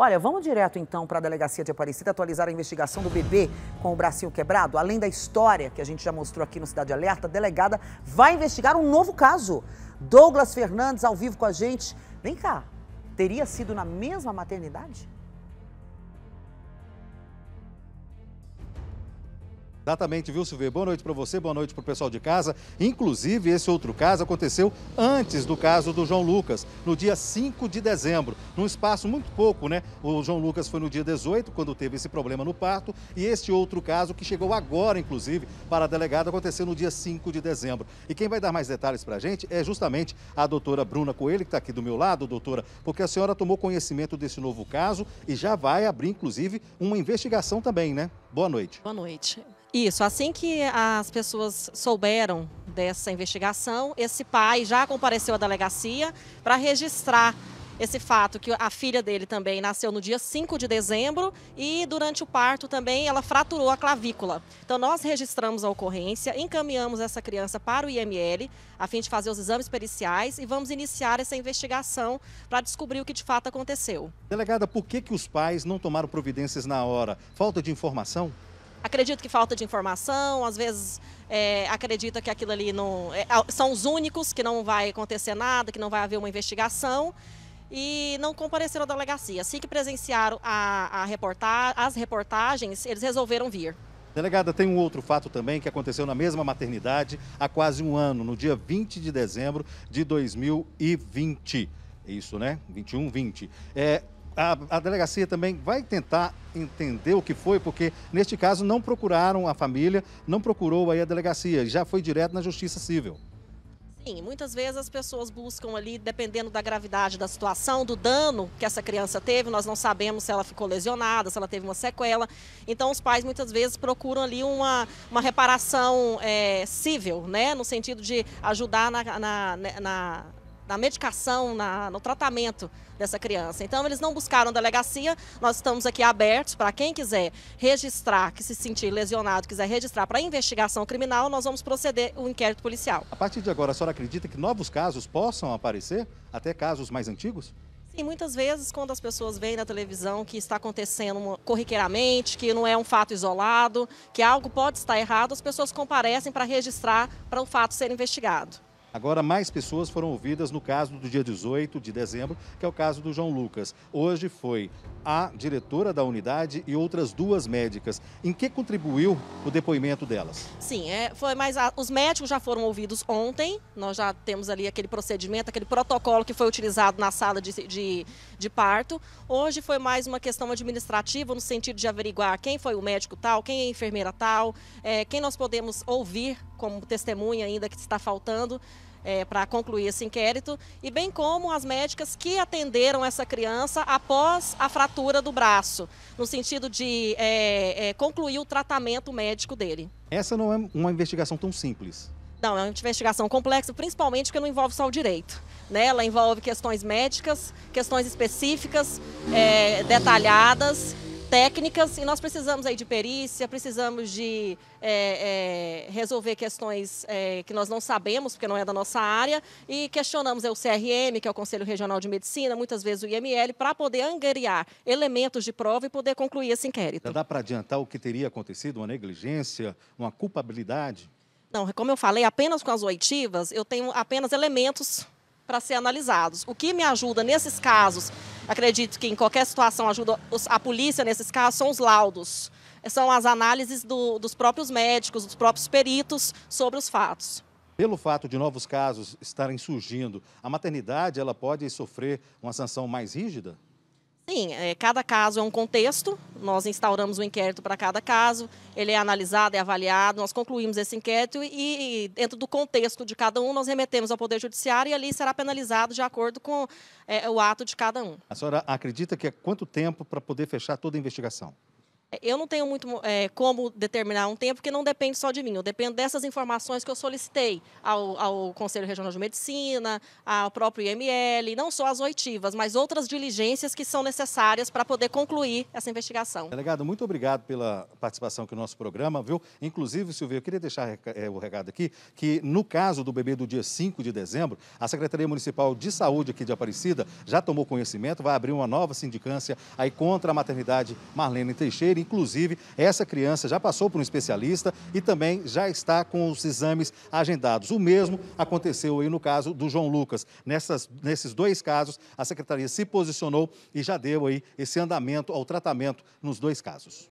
Olha, vamos direto então para a delegacia de Aparecida atualizar a investigação do bebê com o bracinho quebrado. Além da história que a gente já mostrou aqui no Cidade Alerta, a delegada vai investigar um novo caso. Douglas Fernandes ao vivo com a gente. Vem cá, teria sido na mesma maternidade? Exatamente, viu, Silvio? Boa noite para você, boa noite para o pessoal de casa. Inclusive, esse outro caso aconteceu antes do caso do João Lucas, no dia 5 de dezembro, num espaço muito pouco, né? O João Lucas foi no dia 18, quando teve esse problema no parto, e este outro caso, que chegou agora, inclusive, para a delegada, aconteceu no dia 5 de dezembro. E quem vai dar mais detalhes para a gente é justamente a doutora Bruna Coelho, que está aqui do meu lado, doutora, porque a senhora tomou conhecimento desse novo caso e já vai abrir, inclusive, uma investigação também, né? Boa noite. Boa noite. Isso, assim que as pessoas souberam dessa investigação, esse pai já compareceu à delegacia para registrar esse fato que a filha dele também nasceu no dia 5 de dezembro e durante o parto também ela fraturou a clavícula. Então nós registramos a ocorrência, encaminhamos essa criança para o IML a fim de fazer os exames periciais e vamos iniciar essa investigação para descobrir o que de fato aconteceu. Delegada, por que que os pais não tomaram providências na hora? Falta de informação? acredita que falta de informação, às vezes é, acredita que aquilo ali não. É, são os únicos que não vai acontecer nada, que não vai haver uma investigação. E não compareceram à delegacia. Assim que presenciaram a, a reportar as reportagens, eles resolveram vir. Delegada, tem um outro fato também que aconteceu na mesma maternidade há quase um ano, no dia 20 de dezembro de 2020. É isso, né? 21, 20. É, a, a, delegacia também vai tentar entender o que foi, porque neste caso não procuraram a família, não procurou aí a delegacia, já foi direto na Justiça Civil. Sim, muitas vezes as pessoas buscam ali, dependendo da gravidade da situação, do dano que essa criança teve, nós não sabemos se ela ficou lesionada, se ela teve uma sequela. Então, os pais muitas vezes procuram ali uma, uma reparação é, civil, né? No sentido de ajudar na, na, né, na na medicação, na, no tratamento dessa criança. Então, eles não buscaram delegacia, nós estamos aqui abertos para quem quiser registrar, que se sentir lesionado, quiser registrar para investigação criminal, nós vamos proceder o um inquérito policial. A partir de agora, a senhora acredita que novos casos possam aparecer, até casos mais antigos? E muitas vezes, quando as pessoas veem na televisão que está acontecendo corriqueiramente, que não é um fato isolado, que algo pode estar errado, as pessoas comparecem para registrar para o fato ser investigado. Agora, mais pessoas foram ouvidas no caso do dia 18 de dezembro, que é o caso do João Lucas. Hoje foi a diretora da unidade e outras duas médicas. Em que contribuiu o depoimento delas? Sim, é, foi mais. A, os médicos já foram ouvidos ontem. Nós já temos ali aquele procedimento, aquele protocolo que foi utilizado na sala de, de, de parto. Hoje foi mais uma questão administrativa, no sentido de averiguar quem foi o médico tal, quem é a enfermeira tal, é, quem nós podemos ouvir como testemunha ainda que está faltando é, para concluir esse inquérito, e bem como as médicas que atenderam essa criança após a fratura do braço, no sentido de é, é, concluir o tratamento médico dele. Essa não é uma investigação tão simples. Não, é uma investigação complexa, principalmente porque não envolve só o direito. Né? Ela envolve questões médicas, questões específicas, é, detalhadas, técnicas e nós precisamos aí de perícia, precisamos de é, é, resolver questões é, que nós não sabemos, porque não é da nossa área, e questionamos é o CRM, que é o Conselho Regional de Medicina, muitas vezes o IML, para poder angariar elementos de prova e poder concluir esse inquérito. Já dá para adiantar o que teria acontecido, uma negligência, uma culpabilidade? Não, como eu falei, apenas com as oitivas, eu tenho apenas elementos para ser analisados. O que me ajuda nesses casos acredito que em qualquer situação ajuda a polícia nesses casos são os laudos. São as análises do, dos próprios médicos, dos próprios peritos sobre os fatos. Pelo fato de novos casos estarem surgindo, a maternidade ela pode sofrer uma sanção mais rígida? Sim, é, cada caso é um contexto, nós instauramos um inquérito para cada caso, ele é analisado, é avaliado, nós concluímos esse inquérito e, dentro do contexto de cada um, nós remetemos ao Poder Judiciário e ali será penalizado de acordo com é, o ato de cada um. A senhora acredita que é quanto tempo para poder fechar toda a investigação? eu não tenho muito é, como determinar um tempo, porque não depende só de mim. Eu dependo dessas informações que eu solicitei ao, ao Conselho Regional de Medicina, ao próprio IML, não só as oitivas, mas outras diligências que são necessárias para poder concluir essa investigação. Delegado, muito obrigado pela participação aqui no nosso programa, viu? Inclusive, Silvio, eu queria deixar eh, o recado aqui, que no caso do bebê do dia 5 de dezembro, a Secretaria Municipal de Saúde aqui de Aparecida já tomou conhecimento, vai abrir uma nova sindicância aí contra a maternidade Marlene Teixeira Inclusive, essa criança já passou por um especialista e também já está com os exames agendados. O mesmo aconteceu aí no caso do João Lucas. Nessas, nesses dois casos, a secretaria se posicionou e já deu aí esse andamento ao tratamento nos dois casos.